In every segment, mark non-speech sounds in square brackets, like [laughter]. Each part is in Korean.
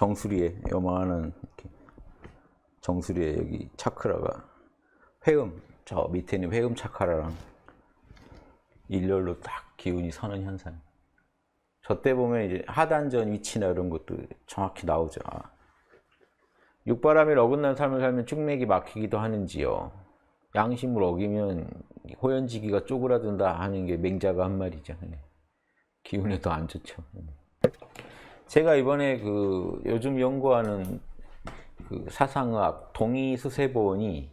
정수리에 요만한 이렇게 정수리에 여기 차크라가 회음 저 밑에는 회음 차크라랑 일렬로 딱 기운이 서는 현상. 저 때 보면 이제 하단전 위치나 이런 것도 정확히 나오죠. 아. 육바람이 어긋난 삶을 살면 쭉맥이 막히기도 하는지요. 양심을 어기면 호연지기가 쪼그라든다 하는 게 맹자가 한 말이잖아요. 네. 기운에도 안 좋죠. 네. 제가 이번에 그 요즘 연구하는 그 사상학 동의 수세본이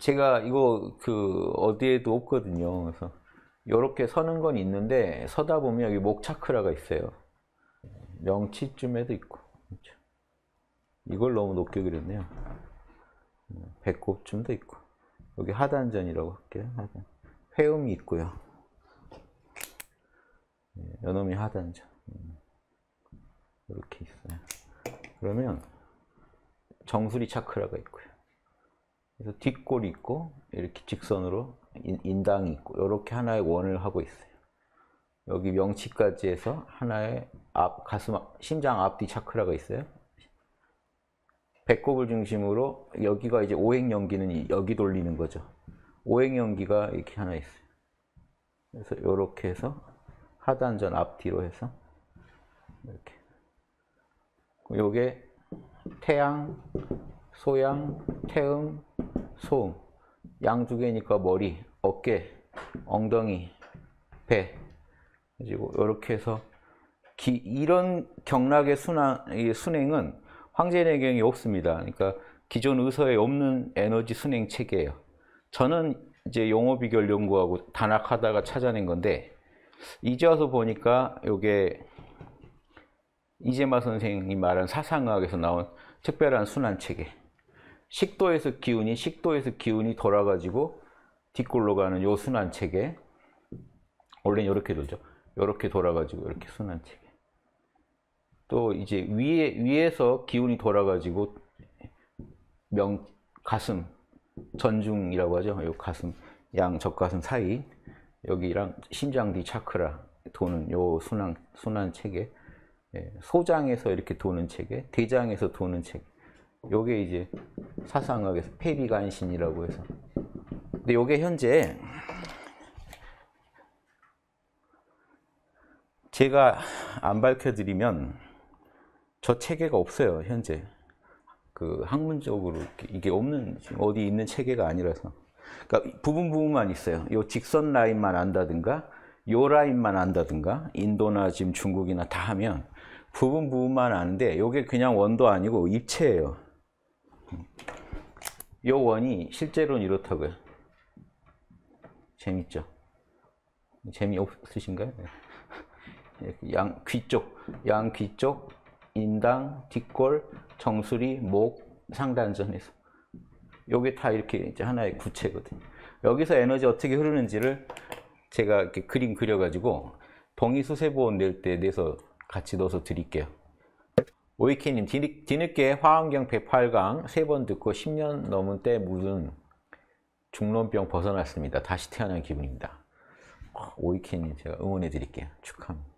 제가 이거 그 어디에도 없거든요. 그래서 이렇게 서는 건 있는데 서다 보면 여기 목 차크라가 있어요. 명치쯤에도 있고 그렇죠. 이걸 너무 높게 그렸네요. 배꼽쯤도 있고 여기 하단전이라고 할게요. 하단. 회음이 있고요. 여놈이 네, 하단전. 이렇게 있어요. 그러면 정수리 차크라가 있고요. 그래서 뒷골이 있고 이렇게 직선으로 인당이 있고 이렇게 하나의 원을 하고 있어요. 여기 명치까지 해서 하나의 앞 가슴 심장 앞뒤 차크라가 있어요. 배꼽을 중심으로 여기가 이제 오행연기는 여기 돌리는 거죠. 오행연기가 이렇게 하나 있어요. 그래서 이렇게 해서 하단전 앞뒤로 해서 이렇게. 요게 태양, 소양, 태음, 소음. 양 두 개니까 머리, 어깨, 엉덩이, 배. 그리고 이렇게 해서 기, 이런 경락의 순환, 순행은 황제내경이 없습니다. 그러니까 기존 의서에 없는 에너지 순행 체계예요. 저는 이제 용어 비결 연구하고 단학하다가 찾아낸 건데 이제 와서 보니까 이게 이재마 선생이 님 말한 사상학에서 나온 특별한 순환 체계. 식도에서 기운이 식도에서 기운이 돌아가지고 뒷골로 가는 요 순환 체계. 원래 는 이렇게 돌죠. 이렇게 돌아가지고 이렇게 순환 체계. 또 이제 위에 위에서 기운이 돌아가지고 명 가슴 전중이라고 하죠. 요 가슴 양 젖가슴 사이 여기랑 심장 뒤 차크라 도는 요 순환 순환 체계. 예, 소장에서 이렇게 도는 체계, 대장에서 도는 체계. 요게 이제 사상학에서 폐비관신이라고 해서. 근데 요게 현재 제가 안 밝혀드리면 저 체계가 없어요, 현재. 그 학문적으로 이게 없는, 어디 있는 체계가 아니라서. 그러니까 부분 부분만 있어요. 요 직선 라인만 안다든가, 요 라인만 안다든가, 인도나 지금 중국이나 다 하면 부분 부분만 아는데 이게 그냥 원도 아니고 입체예요. 이 원이 실제로는 이렇다고요. 재밌죠? 재미없으신가요? 네. [laughs] 양귀 쪽, 양귀 쪽, 인당, 뒷골, 정수리, 목, 상단전에서 요게 다 이렇게 이제 하나의 구체거든요. 여기서 에너지 어떻게 흐르는지를 제가 이렇게 그림 그려가지고 동위수세보온 낼때 내서 같이 넣어서 드릴게요. 오이케님 뒤늦게 화원경 108강 세 번 듣고 10년 넘은 때 묻은 중론병 벗어났습니다. 다시 태어난 기분입니다. 아, 오이케님 제가 응원해 드릴게요. 축하합니다.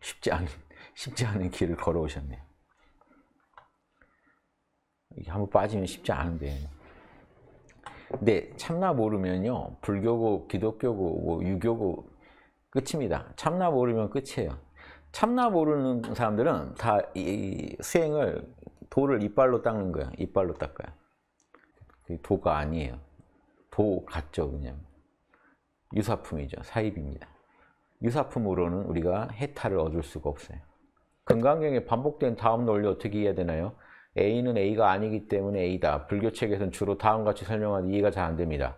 쉽지 않은, 쉽지 않은 길을 걸어오셨네요. 이게 한번 빠지면 쉽지 않은데. 근데 네, 참나 모르면요. 불교고 기독교고 뭐 유교고 끝입니다. 참나 모르면 끝이에요. 참나 모르는 사람들은 다 이 수행을 도를 이빨로 닦는 거야. 이빨로 닦아요. 도가 아니에요. 도 같죠, 그냥. 유사품이죠. 사입입니다. 유사품으로는 우리가 해탈을 얻을 수가 없어요. 금강경에 반복된 다음 논리 어떻게 이 해야 해 되나요? A는 A가 아니기 때문에 A다. 불교책에서는 주로 다음같이 과 설명한 이해가 잘 안 됩니다.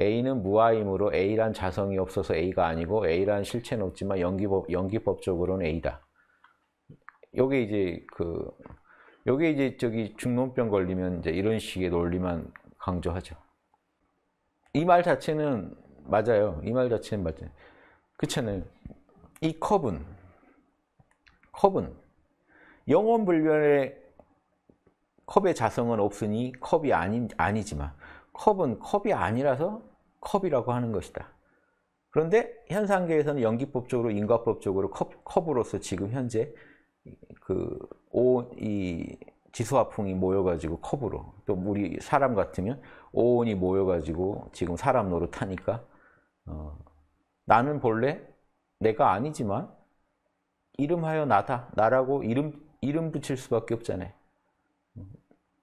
A는 무아이므로 A란 자성이 없어서 A가 아니고 A란 실체는 없지만 연기법, 연기법적으로는 A다. 요게 이제 그, 요게 이제 저기 중론병 걸리면 이제 이런 식의 논리만 강조하죠. 이 말 자체는 맞아요. 이 말 자체는 맞아요. 그렇잖아요. 이 컵은, 컵은 영혼불변의 컵의 자성은 없으니 컵이 아니, 아니지만 컵은 컵이 아니라서 컵이라고 하는 것이다. 그런데 현상계에서는 연기법적으로 인과법적으로 컵, 컵으로서 지금 현재 그 오이 지수화풍이 모여가지고 컵으로 또 우리 사람 같으면 오온이 모여가지고 지금 사람 노릇하니까 어, 나는 본래 내가 아니지만 이름하여 나다 나라고 이름 이름 붙일 수밖에 없잖아요.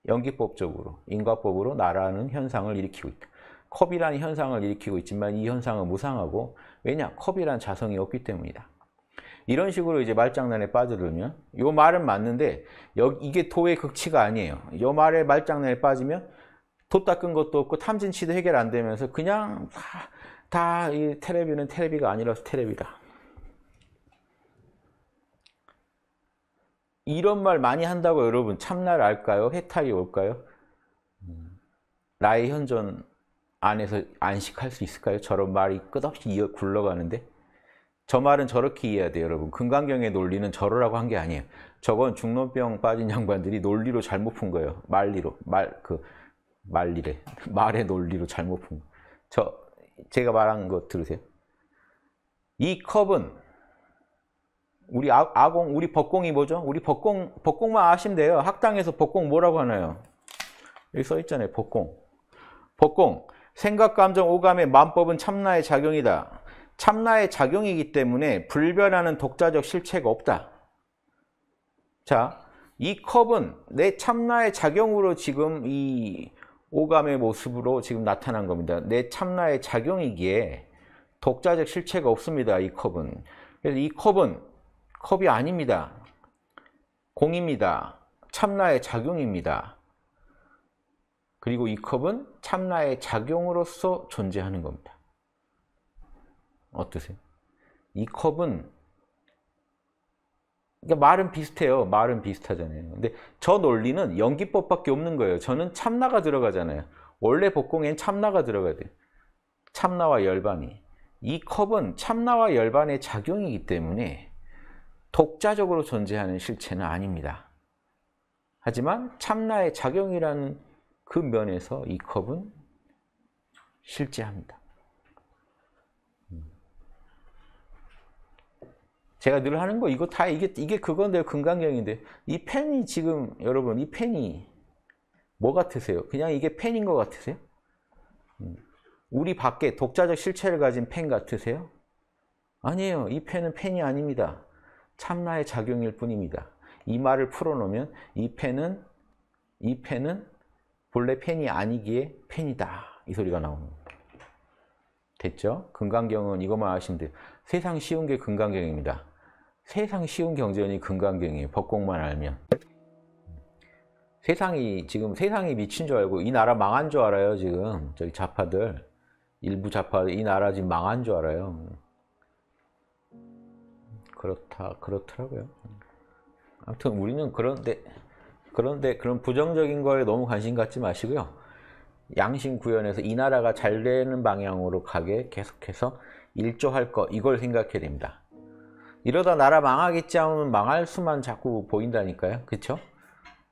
연기법적으로, 인과법으로 나라는 현상을 일으키고 있다. 컵이라는 현상을 일으키고 있지만 이 현상은 무상하고 왜냐? 컵이란 자성이 없기 때문이다. 이런 식으로 이제 말장난에 빠져들면 요 말은 맞는데 여기 이게 도의 극치가 아니에요. 요 말에 말장난에 빠지면 도 닦은 것도 없고 탐진치도 해결 안 되면서 그냥 다, 다이 테레비는 테레비가 아니라서 테레비다. 이런 말 많이 한다고 여러분 참날 알까요? 해탈이 올까요? 음. 나의 현존 안에서 안식할 수 있을까요? 저런 말이 끝없이 이어 굴러가는데 저 말은 저렇게 이해해야 돼요 여러분 금강경의 논리는 저러라고 한 게 아니에요 저건 중노병 빠진 양반들이 논리로 잘못 푼 거예요 말리로 말 그 말리래 [laughs] 말의 논리로 잘못 푼저 제가 말한 거 들으세요 이 컵은 우리 아, 아공, 우리 법공이 뭐죠? 우리 법공, 법공만 아시면 돼요. 학당에서 법공 뭐라고 하나요? 여기 써 있잖아요. 법공. 법공. 생각, 감정, 오감의 만법은 참나의 작용이다. 참나의 작용이기 때문에 불변하는 독자적 실체가 없다. 자, 이 컵은 내 참나의 작용으로 지금 이 오감의 모습으로 지금 나타난 겁니다. 내 참나의 작용이기에 독자적 실체가 없습니다. 이 컵은. 그래서 이 컵은 컵이 아닙니다. 공입니다. 참나의 작용입니다. 그리고 이 컵은 참나의 작용으로서 존재하는 겁니다. 어떠세요? 이 컵은 그러니까 말은 비슷해요. 말은 비슷하잖아요. 근데 저 논리는 연기법밖에 없는 거예요. 저는 참나가 들어가잖아요. 원래 복공엔 참나가 들어가야 돼요. 참나와 열반이. 이 컵은 참나와 열반의 작용이기 때문에 독자적으로 존재하는 실체는 아닙니다. 하지만 참나의 작용이라는 그 면에서 이 컵은 실제합니다. 제가 늘 하는 거 이거 다 이게 이게 그건데 요 금강경인데 이 펜이 지금 여러분 이 펜이 뭐 같으세요? 그냥 이게 펜인 것 같으세요? 음. 우리 밖에 독자적 실체를 가진 펜 같으세요? 아니에요. 이 펜은 펜이 아닙니다. 참나의 작용일 뿐입니다. 이 말을 풀어놓으면 이 펜은 이 펜은 본래 펜이 아니기에 펜이다. 이 소리가 나옵니다. 됐죠? 금강경은 이것만 아시면 돼요. 세상 쉬운 게 금강경입니다. 세상 쉬운 경전이 금강경이에요. 법공만 알면. 세상이 지금 세상이 미친 줄 알고 이 나라 망한 줄 알아요. 지금 저기 좌파들 일부 좌파 이 나라 지금 망한 줄 알아요. 그렇다 그렇더라고요. 아무튼 우리는 그런데 그런데 그런 부정적인 거에 너무 관심 갖지 마시고요. 양심 구현에서 이 나라가 잘 되는 방향으로 가게 계속해서 일조할 거 이걸 생각해야 됩니다. 이러다 나라 망하겠지 하면 망할 수만 자꾸 보인다니까요. 그쵸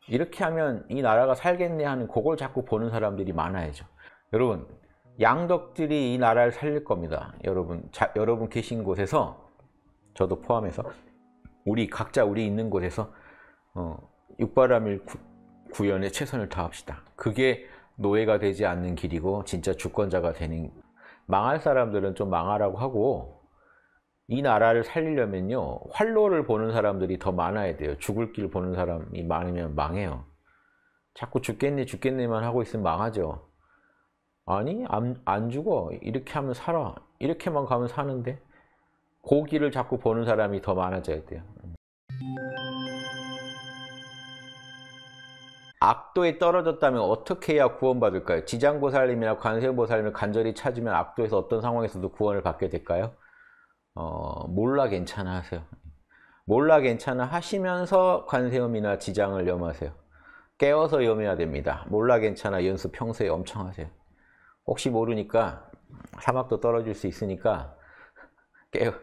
이렇게 하면 이 나라가 살겠네 하는 그걸 자꾸 보는 사람들이 많아야죠. 여러분 양덕들이 이 나라를 살릴 겁니다. 여러분 자, 여러분 계신 곳에서 저도 포함해서 우리 각자 우리 있는 곳에서 어, 육바람일 구, 구현에 최선을 다합시다. 그게 노예가 되지 않는 길이고 진짜 주권자가 되는 망할 사람들은 좀 망하라고 하고 이 나라를 살리려면요 활로를 보는 사람들이 더 많아야 돼요 죽을 길 보는 사람이 많으면 망해요 자꾸 죽겠네 죽겠네만 하고 있으면 망하죠 아니 안, 안 죽어 이렇게 하면 살아 이렇게만 가면 사는데 고기를 자꾸 보는 사람이 더 많아져야 돼요. 악도에 떨어졌다면 어떻게 해야 구원받을까요? 지장보살님이나 관세음보살님을 간절히 찾으면 악도에서 어떤 상황에서도 구원을 받게 될까요? 어, 몰라 괜찮아 하세요. 몰라 괜찮아 하시면서 관세음이나 지장을 염하세요. 깨워서 염해야 됩니다. 몰라 괜찮아 연습 평소에 엄청 하세요. 혹시 모르니까 사막도 떨어질 수 있으니까 깨어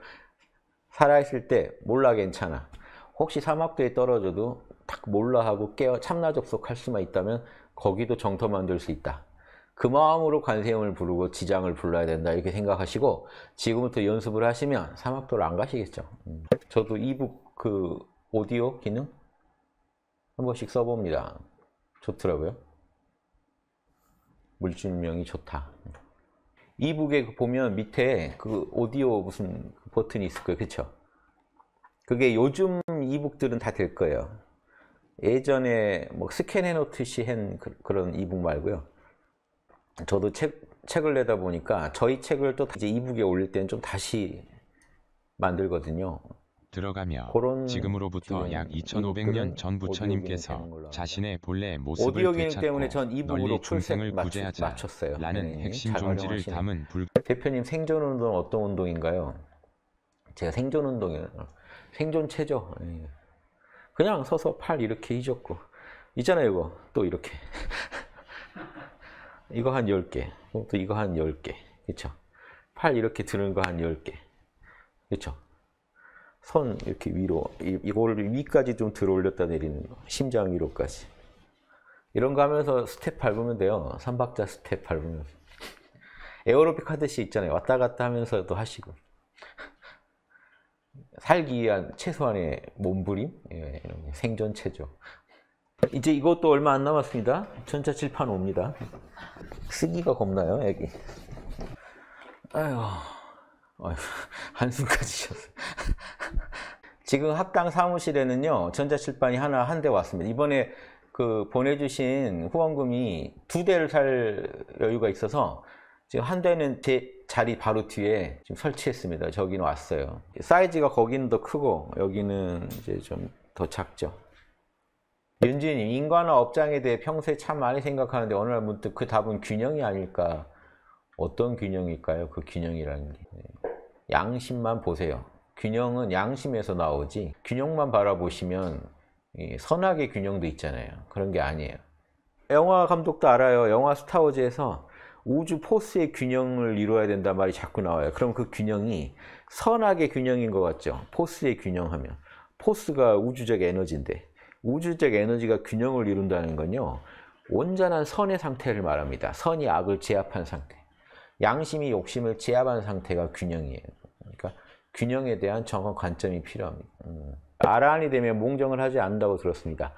살아있을 때 몰라 괜찮아. 혹시 사막도에 떨어져도 탁 몰라 하고 깨어 참나 접속할 수만 있다면 거기도 정터 만들 수 있다. 그 마음으로 관세음을 부르고 지장을 불러야 된다 이렇게 생각하시고 지금부터 연습을 하시면 사막도를 안 가시겠죠. 음. 저도 이북 그 오디오 기능 한 번씩 써봅니다. 좋더라고요. 물질명이 좋다. 이북에 보면 밑에 그 오디오 무슨 그 버튼이 있을 거예요. 그렇죠? 그게 요즘 이북들은 다 될 거예요. 예전에 뭐 스캔해 놓듯이 한 그, 그런 이북 말고요. 저도 책, 책을 내다 보니까 저희 책을 또 이제 이북에 올릴 때는 좀 다시 만들거든요. 들어가며 지금으로부터 약 2,500년 전 부처님께서 자신의 본래 모습을 되찾고 널리 중생을 구제하자 맞췄어요. 라는 네, 핵심 존지를 담은 불... 대표님 생존운동은 어떤 운동인가요? 제가 생존운동이요 생존체조 예. 그냥 서서 팔 이렇게 휘젓고 있잖아요 이거 또 이렇게 [laughs] 이거 한 10개 또 이거 한 10개 그쵸 팔 이렇게 드는 거 한 10개 그쵸 손 이렇게 위로 이거를 위까지 좀 들어올렸다 내리는 거 심장 위로까지 이런 거 하면서 스텝 밟으면 돼요 3박자 스텝 밟으면서 에어로빅 하듯이 있잖아요 왔다 갔다 하면서도 하시고 살기 위한 최소한의 몸부림 예, 이런 생존체죠 이제 이것도 얼마 안 남았습니다 전차 칠판 옵니다 쓰기가 겁나요 애기 아휴 어, [laughs] 한숨까지셨어요. [laughs] 지금 학당 사무실에는요 전자칠판이 하나 한 대 왔습니다. 이번에 그 보내주신 후원금이 두 대를 살 여유가 있어서 지금 한 대는 제 자리 바로 뒤에 지금 설치했습니다. 저기 왔어요. 사이즈가 거기는 더 크고 여기는 이제 좀 더 작죠. 윤지님 인과나 업장에 대해 평소에 참 많이 생각하는데 어느 날 문득 그 답은 균형이 아닐까 어떤 균형일까요? 그 균형이라는 게 네. 양심만 보세요. 균형은 양심에서 나오지 균형만 바라보시면 선악의 균형도 있잖아요. 그런 게 아니에요. 영화 감독도 알아요. 영화 스타워즈에서 우주 포스의 균형을 이루어야 된다 말이 자꾸 나와요. 그럼 그 균형이 선악의 균형인 것 같죠. 포스의 균형하면. 포스가 우주적 에너지인데 우주적 에너지가 균형을 이룬다는 건요. 온전한 선의 상태를 말합니다. 선이 악을 제압한 상태. 양심이 욕심을 제압한 상태가 균형이에요. 그러니까 균형에 대한 정확한 관점이 필요합니다. 음. 아란이 되면 몽정을 하지 않는다고 들었습니다.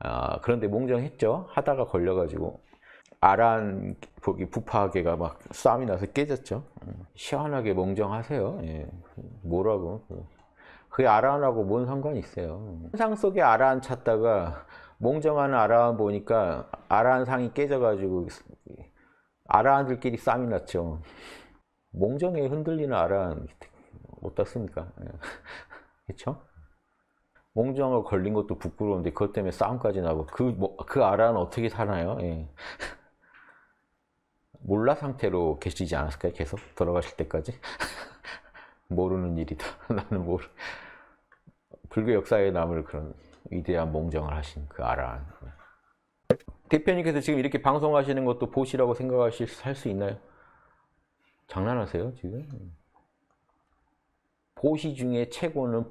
아, 그런데 몽정했죠. 하다가 걸려가지고 아란 거기 부파계가 막 싸움이 나서 깨졌죠. 음. 시원하게 몽정하세요. 예. 뭐라고? 그게 아란하고 뭔 상관이 있어요. 현상 속에 아란 찾다가 몽정하는 아란 보니까 아란 상이 깨져가지고 아라한들끼리 싸움이 났죠. 몽정에 흔들리는 아라한 어떻습니까? 예. [laughs] 그렇죠? 몽정하 걸린 것도 부끄러운데 그것 때문에 싸움까지 나고 그, 뭐, 그 아라는 어떻게 사나요? 예. [laughs] 몰라 상태로 계시지 않았을까요? 계속 돌아가실 때까지 [laughs] 모르는 일이다. 나는 모르. 불교 역사에 남을 그런 위대한 몽정을 하신 그 아라한. 대표님께서 지금 이렇게 방송하시는 것도 보시라고 생각하실 수 있나요? 장난하세요 지금? 보시 중에 최고는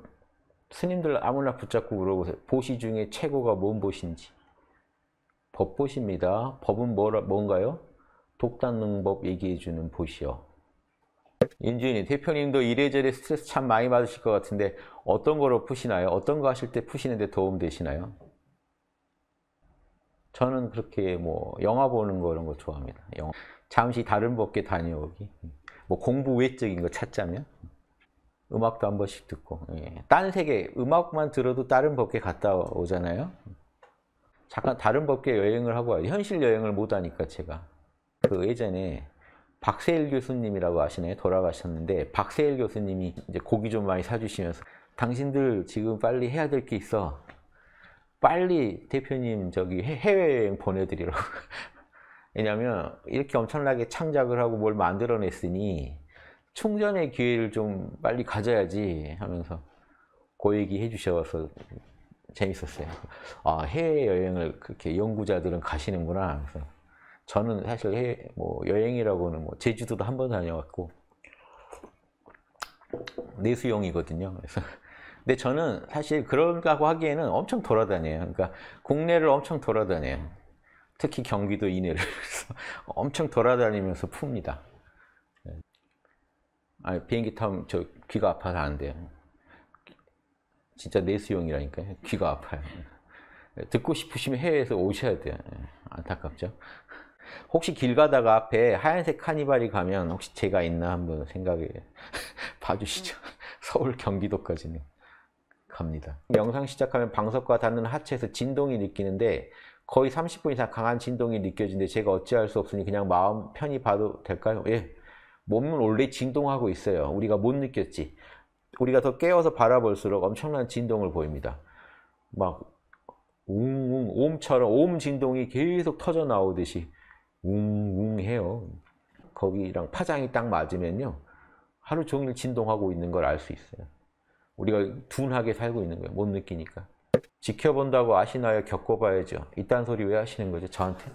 스님들 아무나 붙잡고 물어보세요. 보시 중에 최고가 뭔 보신지. 법보십니다. 법은 뭐라, 뭔가요? 독단능법 얘기해주는 보시요. 윤주인님, 대표님도 이래저래 스트레스 참 많이 받으실 것 같은데 어떤 거로 푸시나요? 어떤 거 하실 때 푸시는데 도움 되시나요? 저는 그렇게 뭐 영화 보는 거 이런 거 좋아합니다. 영화. 잠시 다른 법계 다녀오기. 뭐 공부 외적인 거 찾자면 음악도 한 번씩 듣고 예. 딴 세계 음악만 들어도 다른 법계 갔다 오잖아요. 잠깐 다른 법계 여행을 하고 와요. 현실 여행을 못 하니까 제가 그 예전에 박세일 교수님이라고 아시나요? 돌아가셨는데 박세일 교수님이 이제 고기 좀 많이 사주시면서 당신들 지금 빨리 해야 될 게 있어. 빨리 대표님 저기 해외여행 보내드리라고 [laughs] 왜냐면 이렇게 엄청나게 창작을 하고 뭘 만들어냈으니 충전의 기회를 좀 빨리 가져야지 하면서 고 얘기 해주셔서 재밌었어요. 아, 해외여행을 그렇게 연구자들은 가시는구나. 그래서 저는 사실 해외, 뭐 여행이라고는 뭐 제주도도 한 번 다녀왔고 내수용이거든요. 그래서 근데 저는 사실 그런다고 하기에는 엄청 돌아다녀요. 그러니까 국내를 엄청 돌아다녀요. 특히 경기도 이내를 [laughs] 엄청 돌아다니면서 풉니다. 아 비행기 타면 저 귀가 아파서 안 돼요. 진짜 내수용이라니까요. 귀가 아파요. 네, 듣고 싶으시면 해외에서 오셔야 돼요. 네, 안타깝죠? 혹시 길 가다가 앞에 하얀색 카니발이 가면 혹시 제가 있나 한번 생각해 [laughs] 봐주시죠. 음. 서울 경기도까지는. 갑니다. 영상 시작하면 방석과 닿는 하체에서 진동이 느끼는데 거의 30분 이상 강한 진동이 느껴지는데 제가 어찌할 수 없으니 그냥 마음 편히 봐도 될까요? 예. 몸은 원래 진동하고 있어요. 우리가 못 느꼈지. 우리가 더 깨어서 바라볼수록 엄청난 진동을 보입니다. 막 웅웅 옴처럼 옴 진동이 계속 터져 나오듯이 웅웅해요. 거기랑 파장이 딱 맞으면요. 하루 종일 진동하고 있는 걸 알 수 있어요. 우리가 둔하게 살고 있는 거예요. 못 느끼니까. 지켜본다고 아시나요? 겪어봐야죠. 이딴 소리 왜 하시는 거죠? 저한테?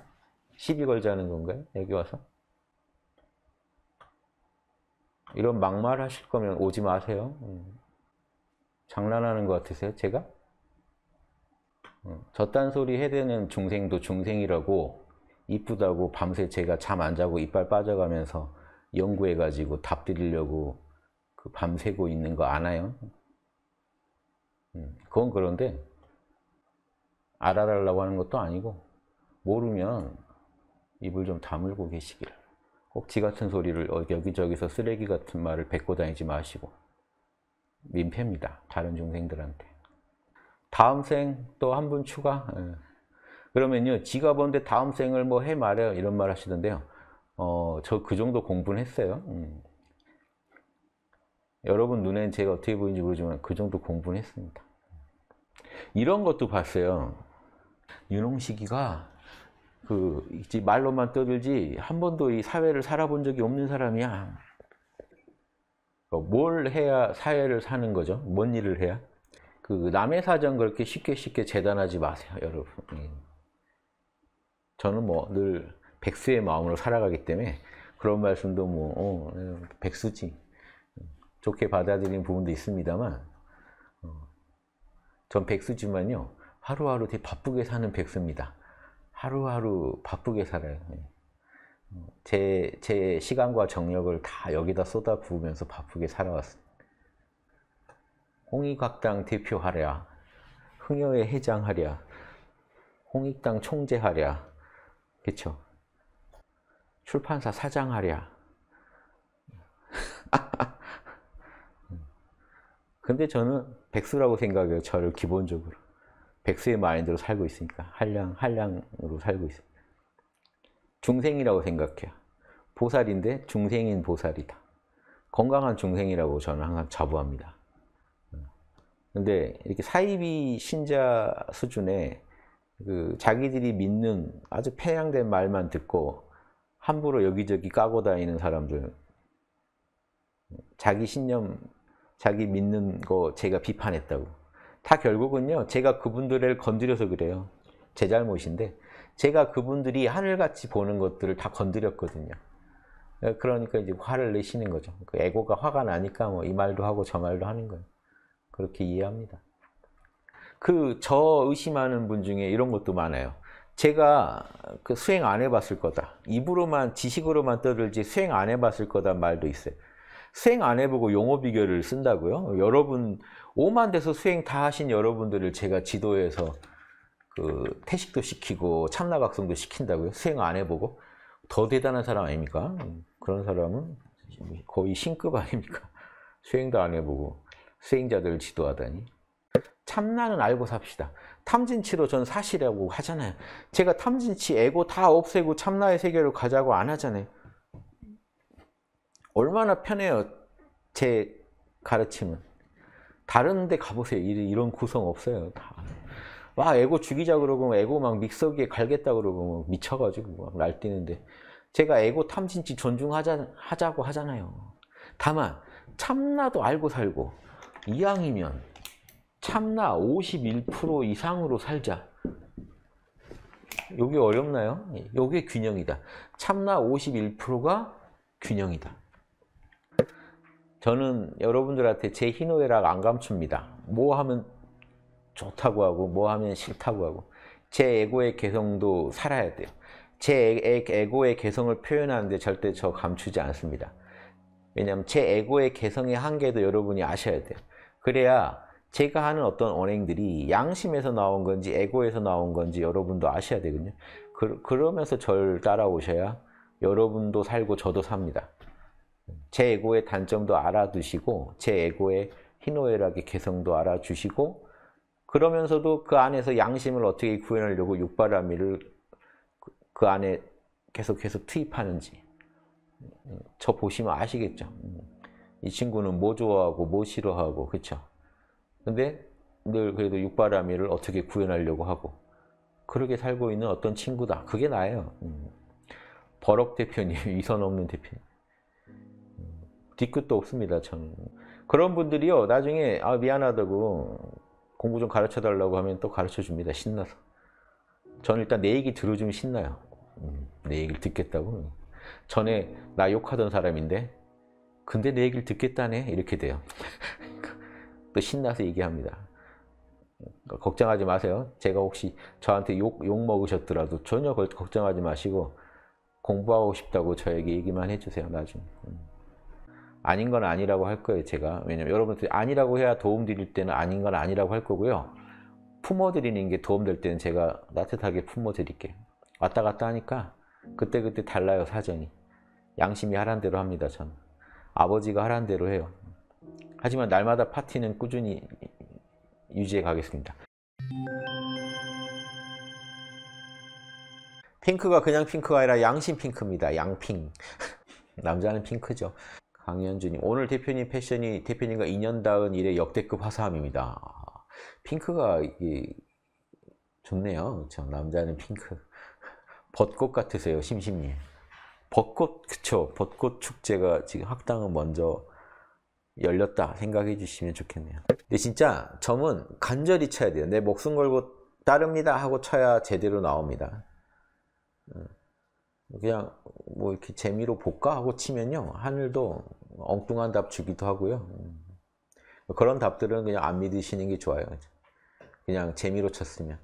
시비 걸자는 건가요? 여기 와서? 이런 막말 하실 거면 오지 마세요. 음. 장난하는 것 같으세요? 제가? 음. 저딴 소리 해대는 중생도 중생이라고 이쁘다고 밤새 제가 잠 안 자고 이빨 빠져가면서 연구해가지고 답 드리려고 그 밤새고 있는 거 아나요? 음, 그건 그런데 알아달라고 하는 것도 아니고 모르면 입을 좀 다물고 계시기를 꼭지 같은 소리를 어, 여기저기서 쓰레기 같은 말을 뱉고 다니지 마시고 민폐입니다. 다른 중생들한테. 다음 생 또 한 분 추가. 예. 그러면요. 지가 본데 다음 생을 뭐 해 말해요. 이런 말 하시던데요. 어, 저 그 정도 공부는 했어요. 음. 여러분 눈엔 제가 어떻게 보이는지 모르지만 그 정도 공부는 했습니다. 이런 것도 봤어요. 윤홍식이가 그 말로만 떠들지 한 번도 이 사회를 살아본 적이 없는 사람이야. 어, 뭘 해야 사회를 사는 거죠? 뭔 일을 해야? 그 남의 사정 그렇게 쉽게 쉽게 재단하지 마세요, 여러분. 저는 뭐 늘 백수의 마음으로 살아가기 때문에 그런 말씀도 뭐 어, 어 백수지 좋게 받아들이는 부분도 있습니다만 어, 전 백수지만요. 하루하루 되게 바쁘게 사는 백수입니다. 하루하루 바쁘게 살아요. 네. 어, 제, 제 시간과 정력을 다 여기다 쏟아부으면서 바쁘게 살아왔습니다. 홍익학당 대표하랴, 흥여회 해장하랴 홍익당 총재하랴, 그쵸? 출판사 사장하랴. [laughs] 근데 저는 백수라고 생각해요. 저를 기본적으로. 백수의 마인드로 살고 있으니까. 한량, 한량으로 살고 있습니다 중생이라고 생각해요. 보살인데 중생인 보살이다. 건강한 중생이라고 저는 항상 자부합니다. 근데 이렇게 사이비 신자 수준에그 자기들이 믿는 아주 편양된 말만 듣고 함부로 여기저기 까고 다니는 사람들 자기 신념 자기 믿는 거 제가 비판했다고. 다 결국은요, 제가 그분들을 건드려서 그래요. 제 잘못인데, 제가 그분들이 하늘같이 보는 것들을 다 건드렸거든요. 예, 그러니까 이제 화를 내시는 거죠. 그 에고가 화가 나니까 뭐 이 말도 하고 저 말도 하는 거예요. 그렇게 이해합니다. 그 저 의심하는 분 중에 이런 것도 많아요. 제가 그 수행 안 해봤을 거다. 입으로만 지식으로만 떠들지 수행 안 해봤을 거다 말도 있어요. 수행 안 해보고 용어 비교를 쓴다고요? 여러분 오만 돼서 수행 다 하신 여러분들을 제가 지도해서 그 태식도 시키고 참나각성도 시킨다고요? 수행 안 해보고 더 대단한 사람 아닙니까? 그런 사람은 거의 신급 아닙니까? [laughs] 수행도 안 해보고 수행자들을 지도하다니 참나는 알고 삽시다. 탐진치로 전 사실이라고 하잖아요. 제가 탐진치, 에고 다 없애고 참나의 세계로 가자고 안 하잖아요. 얼마나 편해요. 제 가르침은. 다른 데 가보세요. 이런 구성 없어요. 다. 와, 에고 죽이자 그러고, 에고 막 믹서기에 갈겠다 그러고, 미쳐가지고 막 날뛰는데. 제가 에고 탐진치 존중하자고 하잖아요. 다만, 참나도 알고 살고, 이왕이면 참나 51% 이상으로 살자. 요게 어렵나요? 예, 요게 균형이다. 참나 51%가 균형이다. 저는 여러분들한테 제 희노애락 안 감춥니다. 뭐 하면 좋다고 하고 뭐 하면 싫다고 하고 제 에고의 개성도 살아야 돼요. 제 에고의 개성을 표현하는데 절대 저 감추지 않습니다. 왜냐하면 제 에고의 개성의 한계도 여러분이 아셔야 돼요. 그래야 제가 하는 어떤 언행들이 양심에서 나온 건지 에고에서 나온 건지 여러분도 아셔야 되거든요. 그, 그러면서 절 따라오셔야 여러분도 살고 저도 삽니다. 제 에고의 단점도 알아두시고 제 에고의 희노애락의 개성도 알아주시고 그러면서도 그 안에서 양심을 어떻게 구현하려고 육바라밀을 그, 그 안에 계속해서 투입하는지 저 보시면 아시겠죠. 이 친구는 뭐 좋아하고 뭐 싫어하고 그쵸 근데 늘 그래도 육바라밀을 어떻게 구현하려고 하고 그렇게 살고 있는 어떤 친구다. 그게 나예요. 음. 버럭 대표님, 이선 [laughs] 없는 대표님. 뒤끝도 없습니다. 참 그런 분들이요 나중에 아 미안하다고 공부 좀 가르쳐 달라고 하면 또 가르쳐 줍니다. 신나서 저는 일단 내 얘기 들어주면 신나요. 음, 내 얘기를 듣겠다고 전에 나 욕하던 사람인데 근데 내 얘기를 듣겠다네 이렇게 돼요. [laughs] 또 신나서 얘기합니다. 걱정하지 마세요. 제가 혹시 저한테 욕, 욕 먹으셨더라도 전혀 걱정하지 마시고 공부하고 싶다고 저에게 얘기만 해주세요. 나중에. 음. 아닌 건 아니라고 할 거예요 제가 왜냐면 여러분들 아니라고 해야 도움 드릴 때는 아닌 건 아니라고 할 거고요 품어 드리는 게 도움 될 때는 제가 따뜻하게 품어 드릴게요 왔다 갔다 하니까 그때그때 달라요 사정이 양심이 하란 대로 합니다 전 아버지가 하란 대로 해요 하지만 날마다 파티는 꾸준히 유지해 가겠습니다 핑크가 그냥 핑크가 아니라 양심 핑크입니다 양핑 [laughs] 남자는 핑크죠 강현준님 오늘 대표님 패션이 대표님과 2년 다은 일의 역대급 화사함입니다. 핑크가 이게 좋네요. 그 남자는 핑크. 벚꽃 같으세요, 심심님. 벚꽃, 그쵸. 벚꽃 축제가 지금 학당은 먼저 열렸다 생각해 주시면 좋겠네요. 근데 진짜 점은 간절히 쳐야 돼요. 내 목숨 걸고 따릅니다 하고 쳐야 제대로 나옵니다. 음. 그냥 뭐 이렇게 재미로 볼까 하고 치면요 하늘도 엉뚱한 답 주기도 하고요 음. 그런 답들은 그냥 안 믿으시는 게 좋아요 그냥 재미로 쳤으면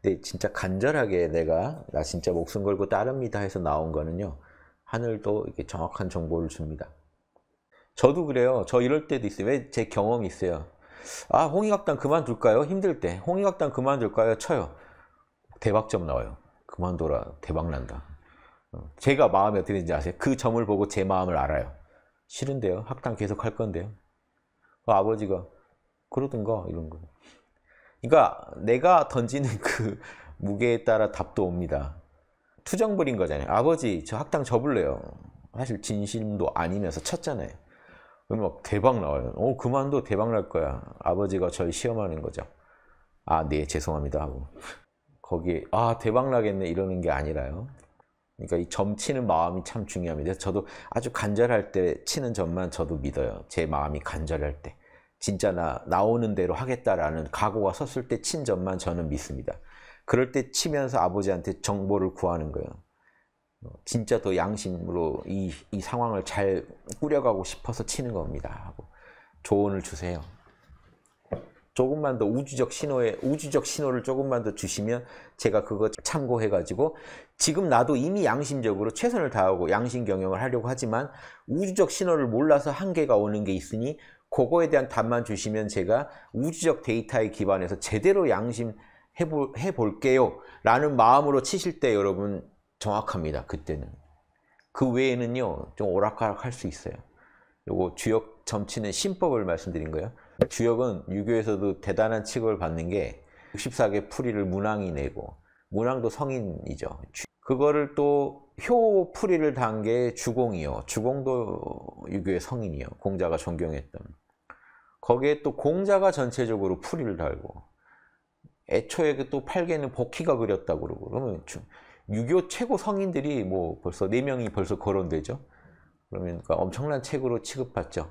근데 진짜 간절하게 내가 나 진짜 목숨 걸고 따릅니다 해서 나온 거는요 하늘도 이렇게 정확한 정보를 줍니다 저도 그래요 저 이럴 때도 있어요 왜 제 경험이 있어요 아 홍익학당 그만둘까요? 힘들 때 홍익학당 그만둘까요? 쳐요 대박점 나와요 그만둬라 대박난다 어, 제가 마음이 어떻게 되는지 아세요? 그 점을 보고 제 마음을 알아요. 싫은데요. 학당 계속 할 건데요. 그 아버지가 그러든가 이런 거. 그러니까 내가 던지는 [laughs] 그 무게에 따라 답도 옵니다. 투정 부린 거잖아요. 아버지 저 학당 접을래요. 사실 진심도 아니면서 쳤잖아요. 그럼 막 대박 나와요. 오그만도 어, 대박 날 거야. 아버지가 저희 시험하는 거죠. 아 네 죄송합니다 하고 거기에 아 대박 나겠네 이러는 게 아니라요. 그러니까 이점 치는 마음이 참 중요합니다. 저도 아주 간절할 때 치는 점만 저도 믿어요. 제 마음이 간절할 때. 진짜 나 나오는 대로 하겠다라는 각오가 섰을 때 친 점만 저는 믿습니다. 그럴 때 치면서 아버지한테 정보를 구하는 거예요. 어, 진짜 더 양심으로 이, 이 상황을 잘 꾸려가고 싶어서 치는 겁니다. 하고 조언을 주세요. 조금만 더 우주적 신호에 우주적 신호를 조금만 더 주시면 제가 그거 참고해 가지고 지금 나도 이미 양심적으로 최선을 다하고 양심 경영을 하려고 하지만 우주적 신호를 몰라서 한계가 오는 게 있으니 그거에 대한 답만 주시면 제가 우주적 데이터에 기반해서 제대로 양심 해보, 해볼게요 라는 마음으로 치실 때 여러분 정확합니다 그때는 그 외에는요 좀 오락가락 할 수 있어요 요거 주역 점치는 신법을 말씀드린 거예요 주역은 유교에서도 대단한 취급을 받는 게 64개 풀이를 문왕이 내고 문왕도 성인이죠. 그거를 또 효풀이를 단 게 주공이요. 주공도 유교의 성인이요. 공자가 존경했던. 거기에 또 공자가 전체적으로 풀이를 달고 애초에 그또8개는 복희가 그렸다고 그러고 그러면 유교 최고 성인들이 뭐 벌써 4명이 벌써 거론되죠. 그러니까 엄청난 책으로 취급받죠.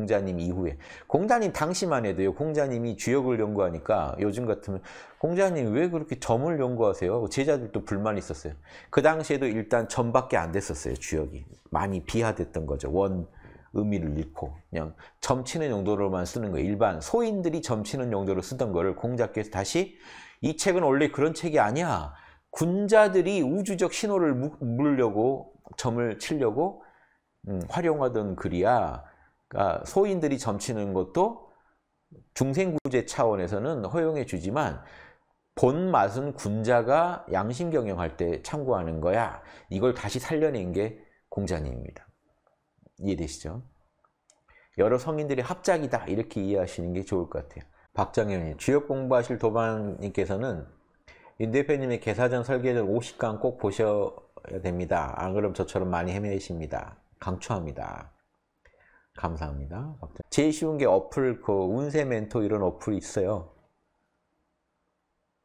공자님 이후에. 공자님 당시만 해도요. 공자님이 주역을 연구하니까 요즘 같으면 공자님 왜 그렇게 점을 연구하세요? 제자들도 불만이 있었어요. 그 당시에도 일단 점밖에 안 됐었어요. 주역이. 많이 비하됐던 거죠. 원 의미를 잃고 그냥 점치는 용도로만 쓰는 거예요. 일반 소인들이 점치는 용도로 쓰던 거를 공자께서 다시 이 책은 원래 그런 책이 아니야. 군자들이 우주적 신호를 물려고 점을 치려고 음, 활용하던 글이야. 그러니까 소인들이 점치는 것도 중생구제 차원에서는 허용해 주지만 본 맛은 군자가 양심 경영할 때 참고하는 거야. 이걸 다시 살려낸 게 공자님입니다. 이해되시죠? 여러 성인들이 합작이다 이렇게 이해하시는 게 좋을 것 같아요. 박정현님, 주역 공부하실 도반님께서는 윤 대표님의 개사전 설계전 50강 꼭 보셔야 됩니다. 안 그럼 저처럼 많이 헤매십니다. 강추합니다. 감사합니다. 제일 쉬운 게 어플, 그 운세 멘토 이런 어플이 있어요.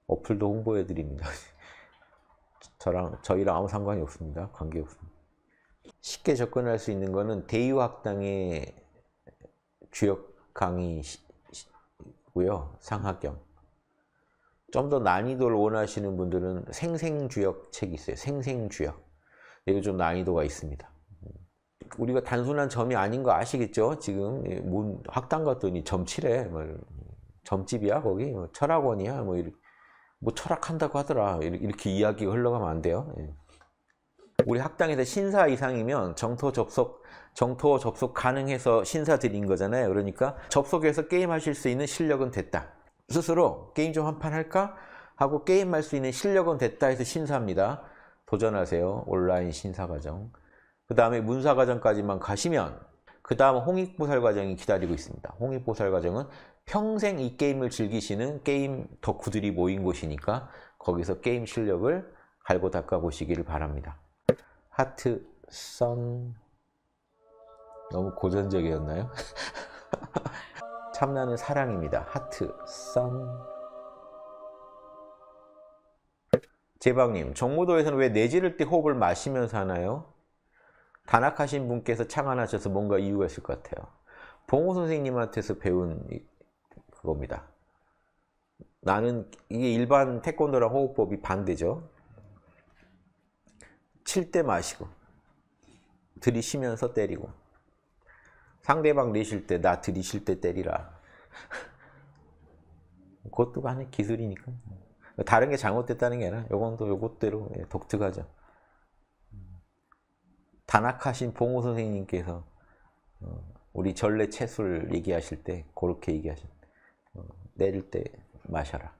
어플도 홍보해 드립니다. [laughs] 저랑 저희랑 아무 상관이 없습니다. 관계 없습니다. 쉽게 접근할 수 있는 거는 대유 학당의 주역 강의고요. 상학경. 좀 더 난이도를 원하시는 분들은 생생주역 책이 있어요. 생생주역. 이도좀 난이도가 있습니다. 우리가 단순한 점이 아닌 거 아시겠죠? 지금 문 학당 갔더니 점치래. 뭐 점집이야 거기? 뭐 철학원이야? 뭐, 이렇게, 뭐 철학한다고 하더라. 이렇게 이야기 흘러가면 안 돼요. 예. 우리 학당에서 신사 이상이면 정토 접속 정토 접속 가능해서 신사 드린 거잖아요. 그러니까 접속해서 게임 하실 수 있는 실력은 됐다. 스스로 게임 좀 한 판 할까? 하고 게임할 수 있는 실력은 됐다 해서 신사입니다. 도전하세요. 온라인 신사 과정. 그 다음에 문사과정까지만 가시면 그 다음 홍익보살 과정이 기다리고 있습니다. 홍익보살 과정은 평생 이 게임을 즐기시는 게임 덕후들이 모인 곳이니까 거기서 게임 실력을 갈고 닦아 보시기를 바랍니다. 하트 썬 너무 고전적이었나요? [laughs] 참나는 사랑입니다. 하트 썬 제방님 정모도에서는 왜 내지를 네 때 호흡을 마시면서 하나요? 단학하신 분께서 창안하셔서 뭔가 이유가 있을 것 같아요. 봉호 선생님한테서 배운 그겁니다. 나는 이게 일반 태권도랑 호흡법이 반대죠. 칠 때 마시고 들이쉬면서 때리고 상대방 내쉴 때 나 들이쉴 때 때리라. 그것도 하는 기술이니까. 다른 게 잘못됐다는 게 아니라 요건 도 요것대로 예, 독특하죠. 단학하신 봉호 선생님께서 어, 우리 전래 채술 얘기하실 때 그렇게 얘기하신 어, 내릴 때 마셔라.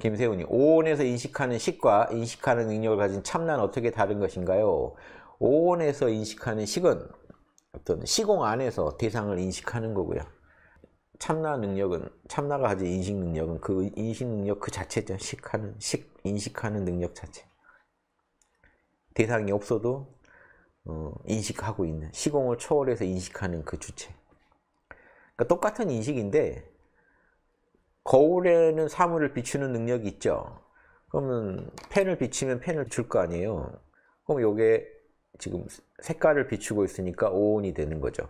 김세훈이 오온에서 인식하는 식과 인식하는 능력을 가진 참나는 어떻게 다른 것인가요? 오온에서 인식하는 식은 어떤 시공 안에서 대상을 인식하는 거고요. 참나 능력은 참나가 가진 인식 능력은 그 인식 능력 그 자체죠. 식하는 식 인식하는 능력 자체. 대상이 없어도 어, 인식하고 있는 시공을 초월해서 인식하는 그 주체. 그러니까 똑같은 인식인데 거울에는 사물을 비추는 능력이 있죠. 그러면 펜을 비추면 펜을 줄 거 아니에요. 그럼 요게 지금 색깔을 비추고 있으니까 오온이 되는 거죠.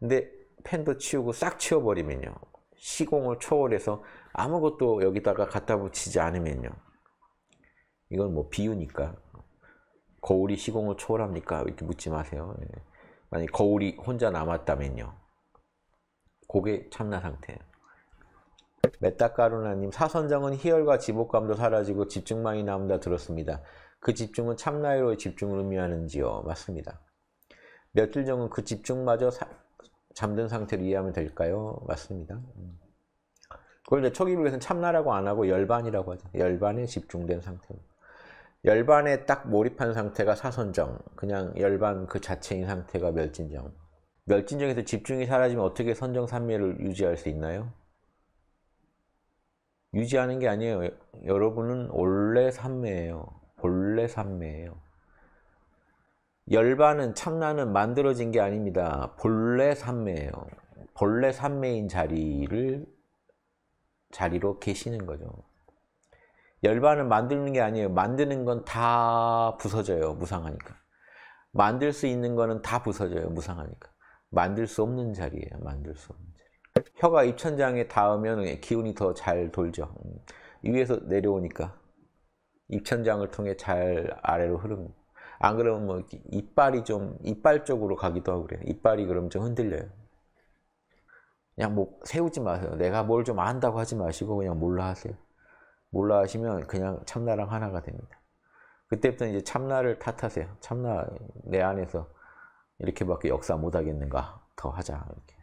근데 펜도 치우고 싹 치워버리면요. 시공을 초월해서 아무것도 여기다가 갖다 붙이지 않으면요. 이건 뭐 비유니까 거울이 시공을 초월합니까? 이렇게 묻지 마세요. 예. 만약 거울이 혼자 남았다면요. 고게 참나 상태예요. 메타카루나님 사선장은 희열과 지복감도 사라지고 집중만이 남다 들었습니다. 그 집중은 참나의 집중을 의미하는지요? 맞습니다. 며칠정은 그 집중마저 사, 잠든 상태로 이해하면 될까요? 맞습니다. 음. 그걸 이제 초기불에서는 참나라고 안 하고 열반이라고 하죠. 열반에 집중된 상태입니다. 열반에 딱 몰입한 상태가 사선정 그냥 열반 그 자체인 상태가 멸진정 멸진정에서 집중이 사라지면 어떻게 선정 삼매를 유지할 수 있나요? 유지하는 게 아니에요 여러분은 원래 삼매예요 본래 삼매예요 열반은 참나는 만들어진 게 아닙니다 본래 삼매예요 본래 삼매인 자리를 자리로 계시는 거죠 열반을 만드는 게 아니에요. 만드는 건 다 부서져요. 무상하니까. 만들 수 있는 거는 다 부서져요. 무상하니까. 만들 수 없는 자리예요. 만들 수 없는 자리. 혀가 입천장에 닿으면 기운이 더 잘 돌죠. 음, 위에서 내려오니까 입천장을 통해 잘 아래로 흐릅니다. 안 그러면 뭐 이빨이 좀 이빨 쪽으로 가기도 하고 그래요. 이빨이 그럼 좀 흔들려요. 그냥 뭐 세우지 마세요. 내가 뭘 좀 안다고 하지 마시고 그냥 몰라 하세요. 몰라 하시면 그냥 참나랑 하나가 됩니다. 그때부터 이제 참나를 탓하세요. 참나 내 안에서 이렇게밖에 역사 못하겠는가 더 하자 이렇게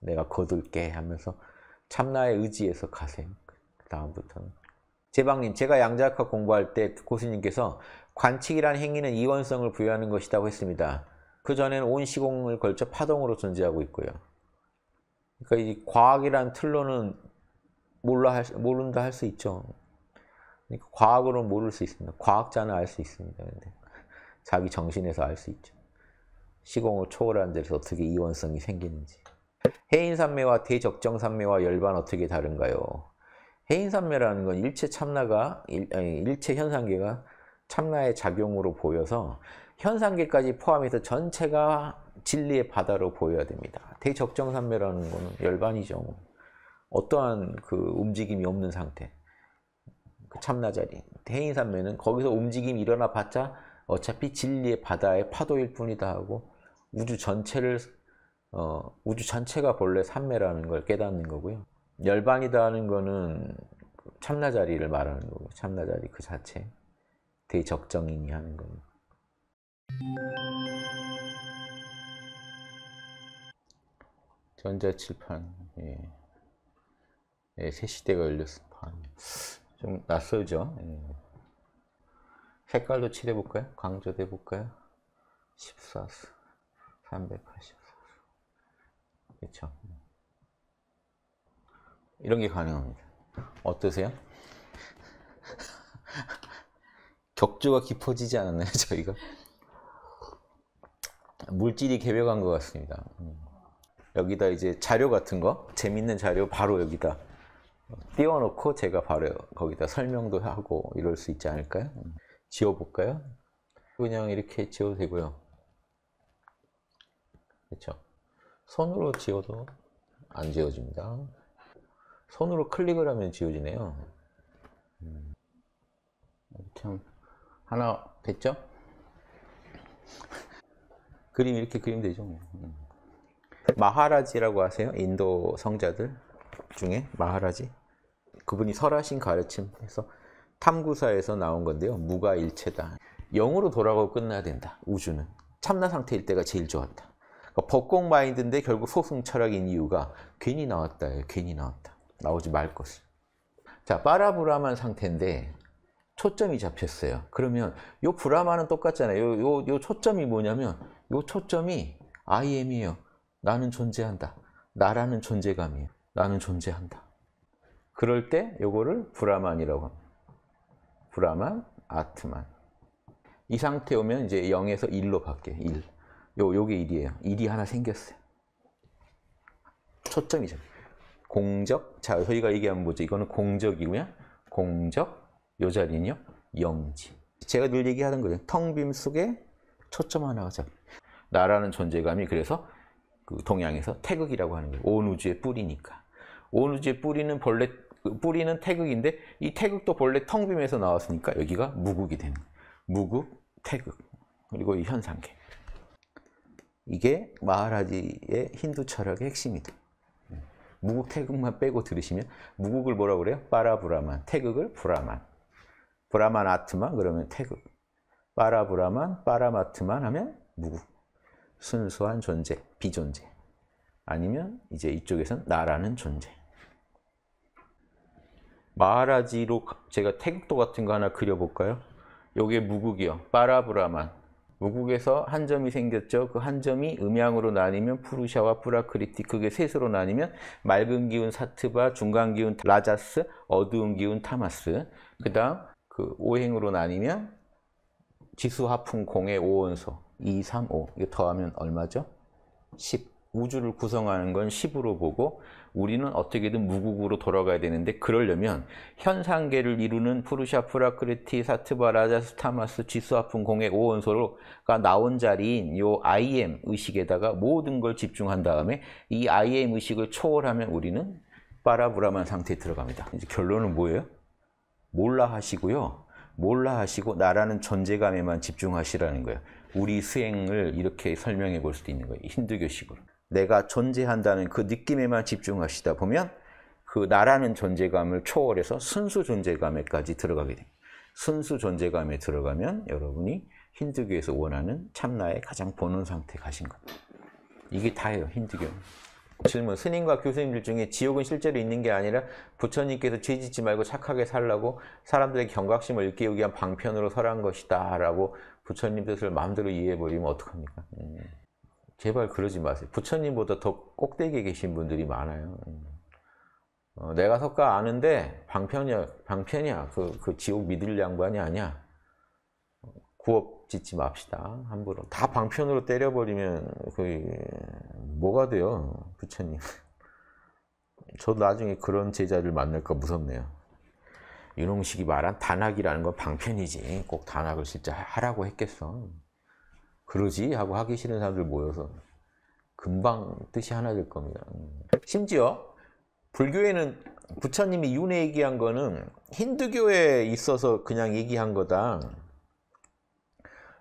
내가 거둘게 하면서 참나의 의지에서 가세요. 그 다음부터는 제방님 제가 양자학학 공부할 때 고수님께서 관측이란 행위는 이원성을 부여하는 것이라고 했습니다. 그 전에는 온 시공을 걸쳐 파동으로 존재하고 있고요. 그러니까 이 과학이란 틀로는 몰라 할, 모른다 할 수 있죠. 그러니까 과학으로 모를 수 있습니다. 과학자는 알 수 있습니다. 근데 자기 정신에서 알 수 있죠. 시공을 초월한 데서 어떻게 이원성이 생기는지. 해인산매와 대적정산매와 열반 어떻게 다른가요? 해인산매라는 건 일체 참나가 일, 아니, 일체 현상계가 참나의 작용으로 보여서 현상계까지 포함해서 전체가 진리의 바다로 보여야 됩니다. 대적정산매라는 거 열반이죠. 어떠한 그 움직임이 없는 상태. 그 참나자리. 대인산매는 거기서 움직임이 일어나 봤자 어차피 진리의 바다의 파도일 뿐이다 하고 우주 전체를 어, 우주 전체가 본래 삼매라는 걸 깨닫는 거고요. 열반이다 하는 거는 참나자리를 말하는 거고 참나자리 그 자체 대적정인이 하는 겁니다. 전자칠판 예. 예, 새 시대가 열렸습니다. 아, 좀 낯설죠? 예. 색깔도 칠해볼까요? 강조도 해볼까요? 14수 384수 그렇죠? 이런 게 가능합니다. 어떠세요? [laughs] 격조가 깊어지지 않았나요, 저희가? 물질이 개벽한 것 같습니다. 음. 여기다 이제 자료 같은 거, 재밌는 자료 바로 여기다 띄워놓고 제가 바로 거기다 설명도 하고 이럴 수 있지 않을까요? 음. 지워볼까요? 그냥 이렇게 지워도 되고요. 그렇죠? 손으로 지워도 안 지워집니다. 손으로 클릭을 하면 지워지네요. 음. 이렇게 하나 됐죠? [laughs] 그림 이렇게 그림 되죠. 음. 마하라지라고 하세요? 인도 성자들 중에 마하라지? 그분이 설하신 가르침에서 탐구사에서 나온 건데요. 무가 일체다. 영으로 돌아가고 끝나야 된다. 우주는. 참나 상태일 때가 제일 좋았다. 그러니까 법공 마인드인데 결국 소승 철학인 이유가 괜히 나왔다. 괜히 나왔다. 나오지 말 것을. 자, 빠라브라만 상태인데 초점이 잡혔어요. 그러면 요 브라마는 똑같잖아요. 요, 요, 요 초점이 뭐냐면 요 초점이 I am이에요. 나는 존재한다. 나라는 존재감이에요. 나는 존재한다. 그럴 때이거를 브라만이라고 합니다. 브라만, 아트만. 이 상태 오면 이제 0에서 1로 바뀌어요. 1. 요, 요게 1이에요. 1이 하나 생겼어요. 초점이죠. 공적. 자, 저희가 얘기하면 뭐죠? 이거는 공적이고요. 공적. 요 자리는요. 영지. 제가 늘 얘기하는 거예요. 텅 빔 속에 초점 하나가 잡. 나라는 존재감이 그래서 그 동양에서 태극이라고 하는 거예요. 온 우주의 뿌리니까. 오누지의 뿌리는 벌레 뿌리는 태극인데 이 태극도 벌레 텅 빔에서 나왔으니까 여기가 무극이 되는 무극, 태극 그리고 이 현상계 이게 마하라지의 힌두 철학의 핵심이다. 무국 태극만 빼고 들으시면 무국을 뭐라 그래요? 빠라브라만, 태극을 브라만. 브라만 아트만 그러면 태극. 빠라브라만, 빠라마트만 하면 무국. 순수한 존재, 비존재. 아니면 이제 이쪽에선 나라는 존재. 마하라지로 제가 태극도 같은 거 하나 그려볼까요? 요게 무국이요. 빠라브라만. 무국에서 한 점이 생겼죠. 그 한 점이 음양으로 나뉘면 푸르샤와 뿌라크리티 그게 셋으로 나뉘면 맑은 기운 사트바, 중간 기운 라자스, 어두운 기운 타마스. 그다음 그 오행으로 나뉘면 지수 하풍 공의 오원소 2, 3, 5. 이거 더하면 얼마죠? 10. 우주를 구성하는 건 10으로 보고 우리는 어떻게든 무국으로 돌아가야 되는데 그러려면 현상계를 이루는 푸르샤, 프라크리티, 사트바라자, 스타마스, 지수아픈 공의 5원소로가 나온 자리인 요 IM 의식에다가 모든 걸 집중한 다음에 이 IM 의식을 초월하면 우리는 빠라브라만 상태에 들어갑니다. 이제 결론은 뭐예요? 몰라 하시고요. 몰라 하시고 나라는 존재감에만 집중하시라는 거예요. 우리 수행을 이렇게 설명해 볼 수도 있는 거예요. 힌두교식으로. 내가 존재한다는 그 느낌에만 집중하시다 보면 그 나라는 존재감을 초월해서 순수 존재감에까지 들어가게 됩니다. 순수 존재감에 들어가면 여러분이 힌두교에서 원하는 참나의 가장 보는 상태 가신 겁니다. 이게 다예요, 힌두교. 질문. 스님과 교수님들 중에 지옥은 실제로 있는 게 아니라 부처님께서 죄 짓지 말고 착하게 살라고 사람들의 경각심을 일깨우기 위한 방편으로 설한 것이다. 라고 부처님 뜻을 마음대로 이해해버리면 어떡합니까? 음. 제발 그러지 마세요. 부처님보다 더 꼭대기에 계신 분들이 많아요. 어, 내가 석가 아는데 방편이야, 방편이야. 그, 그 지옥 믿을 양반이 아니야. 구업 짓지 맙시다. 함부로. 다 방편으로 때려버리면 그 뭐가 돼요, 부처님. [laughs] 저 나중에 그런 제자를 만날까 무섭네요. 윤홍식이 말한 단학이라는 건 방편이지. 꼭 단학을 진짜 하라고 했겠어. 그러지 하고 하기 싫은 사람들 모여서 금방 뜻이 하나 될 겁니다. 음. 심지어 불교에는 부처님이 윤회 얘기한 거는 힌두교에 있어서 그냥 얘기한 거다.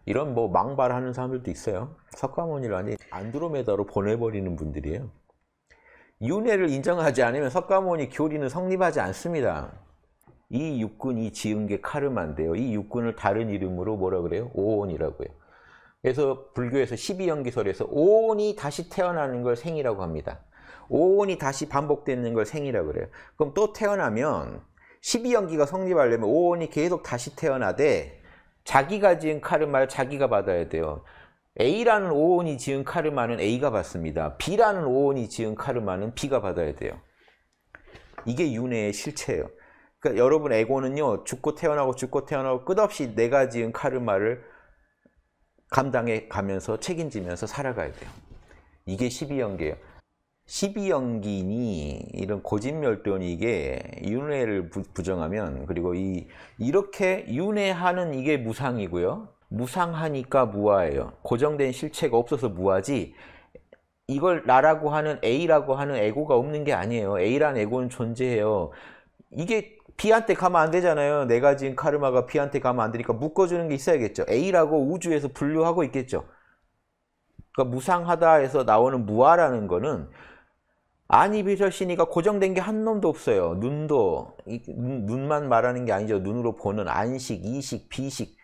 이런 뭐 망발하는 사람들도 있어요. 석가모니라니 안드로메다로 보내버리는 분들이에요. 윤회를 인정하지 않으면 석가모니 교리는 성립하지 않습니다. 이 육군이 지은 게 카르마인데요. 이 육군을 다른 이름으로 뭐라 그래요? 오온이라고 해요. 그래서 불교에서 12연기설에서 오온이 다시 태어나는 걸 생이라고 합니다. 오온이 다시 반복되는 걸 생이라고 그래요. 그럼 또 태어나면 12연기가 성립하려면 오온이 계속 다시 태어나되 자기가 지은 카르마를 자기가 받아야 돼요. A라는 오온이 지은 카르마는 A가 받습니다. B라는 오온이 지은 카르마는 B가 받아야 돼요. 이게 윤회의 실체예요. 그러니까 여러분 에고는요. 죽고 태어나고 죽고 태어나고 끝없이 내가 지은 카르마를 감당해 가면서 책임지면서 살아가야 돼요. 이게 12연기예요. 12연기니 이런 고진멸도니게 윤회를 부정하면 그리고 이 이렇게 윤회하는 이게 무상이고요. 무상하니까 무아예요. 고정된 실체가 없어서 무아지 이걸 나라고 하는 A라고 하는 에고가 없는 게 아니에요. A란 에고는 존재해요. 이게 B한테 가면 안 되잖아요. 내가 지금 카르마가 B한테 가면 안 되니까 묶어주는 게 있어야겠죠. A라고 우주에서 분류하고 있겠죠. 그러니까 무상하다에서 나오는 무아라는 거는 아니 비설시니까 고정된 게 한 놈도 없어요. 눈도 눈만 말하는 게 아니죠. 눈으로 보는 안식, 이식, 비식.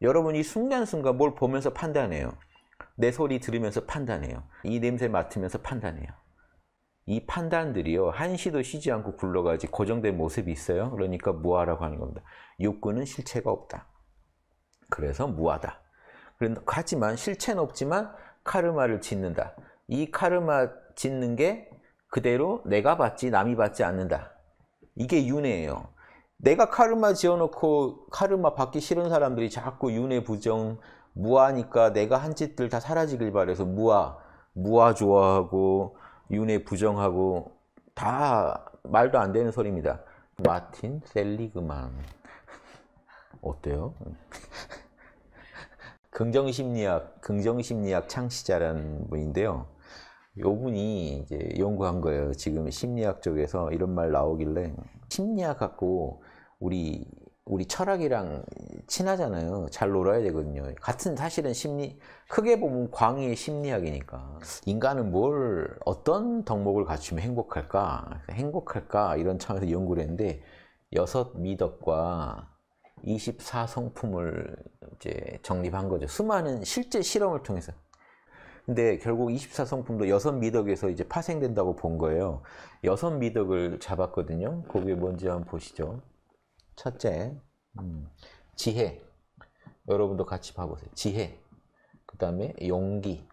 여러분이 순간순간 뭘 보면서 판단해요. 내 소리 들으면서 판단해요. 이 냄새 맡으면서 판단해요. 이 판단들이요 한시도 쉬지 않고 굴러가지 고정된 모습이 있어요. 그러니까 무아라고 하는 겁니다. 욕구는 실체가 없다. 그래서 무하다. 하지만 실체는 없지만 카르마를 짓는다. 이 카르마 짓는 게 그대로 내가 받지 남이 받지 않는다. 이게 윤회예요. 내가 카르마 지어놓고 카르마 받기 싫은 사람들이 자꾸 윤회 부정 무하니까 내가 한 짓들 다 사라지길 바래서 무하 무하 좋아하고 윤회 부정하고 다 말도 안 되는 소리입니다. 마틴 셀리그만 어때요? 긍정심리학, 긍정심리학 창시자라는 분인데요. 이 분이 이제 연구한 거예요. 지금 심리학 쪽에서 이런 말 나오길래 심리학 갖고 우리 우리 철학이랑 친하잖아요. 잘 놀아야 되거든요. 같은 사실은 심리, 크게 보면 광의 심리학이니까. 인간은 뭘, 어떤 덕목을 갖추면 행복할까? 행복할까? 이런 차원에서 연구를 했는데, 여섯 미덕과 24 성품을 이제 정립한 거죠. 수많은 실제 실험을 통해서. 근데 결국 24 성품도 여섯 미덕에서 이제 파생된다고 본 거예요. 여섯 미덕을 잡았거든요. 거기에 뭔지 한번 보시죠. 첫째, 음. 지혜. 여러분도 같이 봐보세요. 지혜. 그 다음에 용기.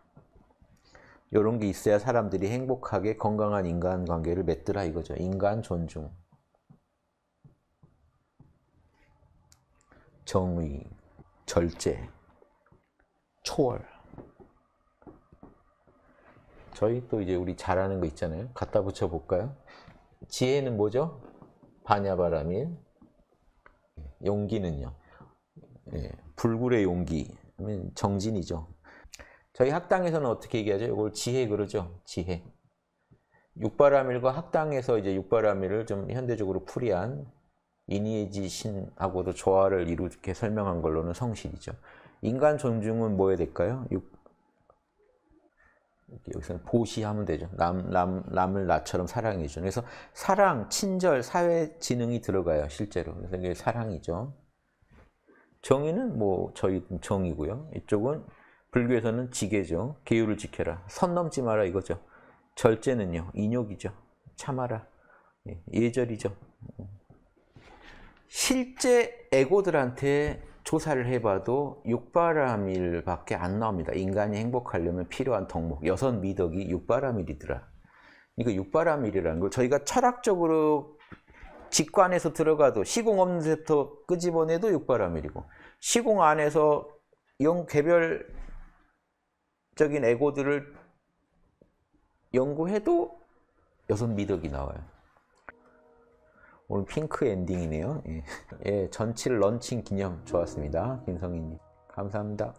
이런 게 있어야 사람들이 행복하게 건강한 인간관계를 맺더라 이거죠. 인간 존중. 정의, 절제, 초월. 저희 또 이제 우리 잘하는 거 있잖아요. 갖다 붙여 볼까요? 지혜는 뭐죠? 반야바라밀. 용기는요. 예, 불굴의 용기 하면 정진이죠. 저희 학당에서는 어떻게 얘기하죠? 이걸 지혜 그러죠. 지혜. 육바라밀과 학당에서 이제 육바라밀을 좀 현대적으로 풀이한 이니에지 신하고도 조화를 이루게 설명한 걸로는 성실이죠. 인간 존중은 뭐에 될까요? 육... 여기서 보시하면 되죠. 남, 남, 남을 나처럼 사랑해주는. 그래서 사랑, 친절, 사회 지능이 들어가요, 실제로. 그래서 이게 사랑이죠. 정의는 뭐 저희 정이고요. 이쪽은 불교에서는 지계죠. 계율을 지켜라. 선 넘지 마라 이거죠. 절제는요. 인욕이죠. 참아라. 예, 예절이죠. 실제 에고들한테 조사를 해봐도 육바라밀밖에 안 나옵니다. 인간이 행복하려면 필요한 덕목, 여섯 미덕이 육바라밀이더라. 그러니까 육바라밀이라는 걸 저희가 철학적으로 직관에서 들어가도 시공 없는 데부터 끄집어내도 육바람밀이고 시공 안에서 영 개별적인 에고들을 연구해도 여섯 미덕이 나와요. 오늘 핑크 엔딩이네요. 예. 예, 전칠 런칭 기념 좋았습니다. 김성희님. 감사합니다.